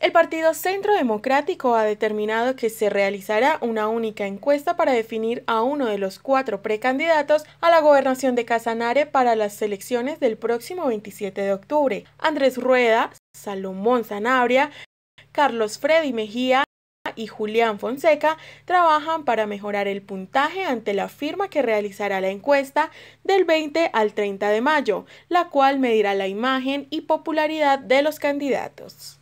El Partido Centro Democrático ha determinado que se realizará una única encuesta para definir a uno de los cuatro precandidatos a la gobernación de Casanare para las elecciones del próximo 27 de octubre. Andrés Rueda, Salomón Zanabria, Carlos Freddy Mejía y Julián Fonseca trabajan para mejorar el puntaje ante la firma que realizará la encuesta del 20 al 30 de mayo, la cual medirá la imagen y popularidad de los candidatos.